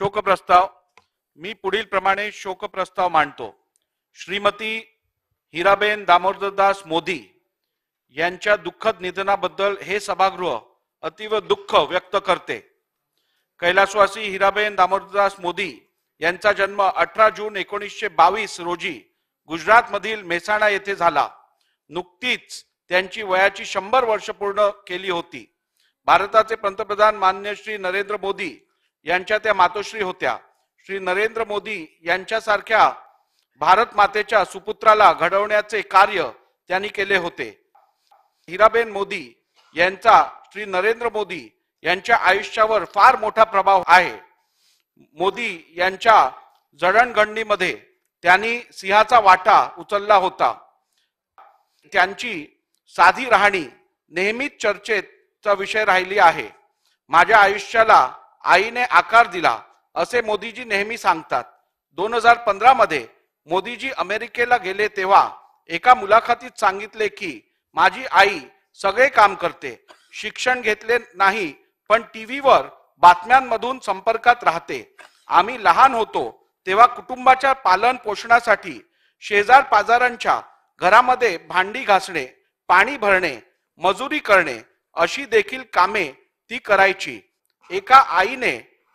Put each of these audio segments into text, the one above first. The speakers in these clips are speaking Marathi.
शोक प्रस्ताव मी पुढील प्रमाणे शोक प्रस्ताव मांडतो श्रीमती हिराबेन दामोदरदास मोदी यांच्या दुःखद निधनाबद्दल हे सभागृह अतीव दुःख व्यक्त करते कैलासवासी हिराबेन दामोदरदास मोदी यांचा जन्म अठरा जून एकोणीसशे बावीस रोजी गुजरातमधील मेहसाणा येथे झाला नुकतीच त्यांची वयाची शंभर वर्ष पूर्ण केली होती भारताचे पंतप्रधान मान्य श्री नरेंद्र मोदी यांच्या त्या मातोश्री होत्या श्री नरेंद्र मोदी यांच्यासारख्या भारत मातेच्या सुपुत्राला घडवण्याचे कार्य त्यांनी केले होते हिराबेन मोदी यांचा श्री नरेंद्र मोदी यांच्या आयुष्यावर फार मोठा प्रभाव आहे मोदी यांच्या जडणघडणीमध्ये त्यांनी सिंहाचा वाटा उचलला होता त्यांची साधी राहणी नेहमीच चर्चेचा विषय राहिली आहे माझ्या आयुष्याला आईने आकार दिला असे मोदीजी नेहमी सांगतात दोन हजार पंधरा मध्ये मोदीजी अमेरिकेला गेले तेव्हा एका मुलाखतीत सांगितले की माझी आई सगळे काम करते शिक्षण घेतले नाही पण टीव्हीवर बातम्यांमधून संपर्कात राहते आम्ही लहान होतो तेव्हा कुटुंबाच्या पालन पोषणासाठी शेजार पाजारांच्या घरामध्ये भांडी घासणे पाणी भरणे मजुरी करणे अशी देखील कामे ती करायची एका आईने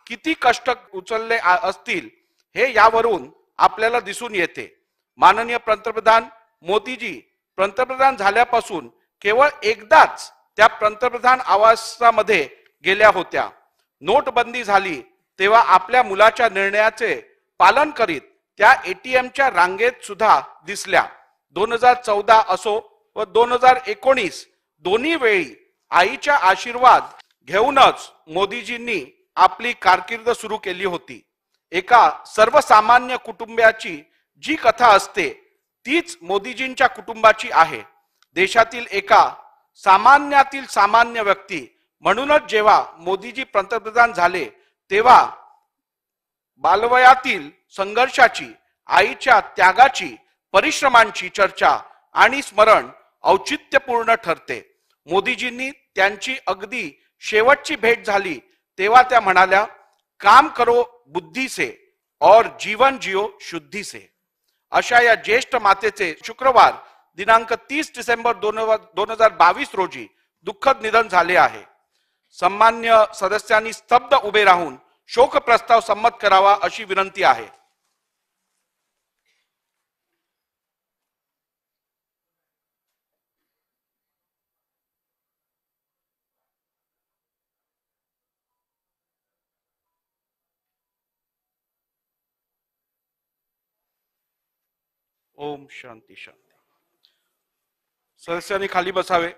किती कष्ट उचलले असतील हे यावरून आपल्याला दिसून येते माननीय पंतप्रधान मोदीजी पंतप्रधान झाल्यापासून केवळ एकदाच त्या पंतप्रधान आवासामध्ये गेल्या होत्या नोटबंदी झाली तेव्हा आपल्या मुलाच्या निर्णयाचे पालन करीत त्या एटीएमच्या रांगेत सुद्धा दिसल्या दोन हजार चौदा असो व दोन हजार एकोणीस दोन्ही वेळी आईच्या आशीर्वाद घेऊनच मोदीजींनी आपली कारकीर्द सुरू केली होती एका सर्वसामान्य कुटुंबाची जी कथा असते तीच मोदीजींच्या कुटुंबाची आहे देशातील एका सामान्यातील सामान्य व्यक्ती म्हणूनच जेव्हा मोदीजी पंतप्रधान झाले तेव्हा बालवयातील संघर्षाची आईच्या त्यागाची परिश्रमांची चर्चा आणि स्मरण औचित्यपूर्ण ठरते मोदीजींनी त्यांची अगदी शेवटची भेट झाली तेव्हा त्या म्हणाल्या काम करो बुद्धी से और जीवन जिओ शुद्धी से अशा या ज्येष्ठ मातेचे शुक्रवार दिनांक तीस डिसेंबर दोन हजार बावीस रोजी दुःखद निधन झाले आहे सन्मान्य सदस्यांनी स्तब्ध उभे राहून शोक प्रस्ताव संमत करावा अशी विनंती आहे ओम शांती शांती सदस्यांनी खाली बसावे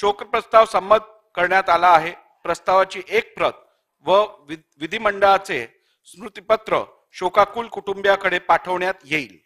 शोक प्रस्ताव संमत करण्यात आला आहे प्रस्तावाची एक प्रत व विधिमंडळाचे स्मृतिपत्र शोकाकुल कुटुंबियाकडे पाठवण्यात येईल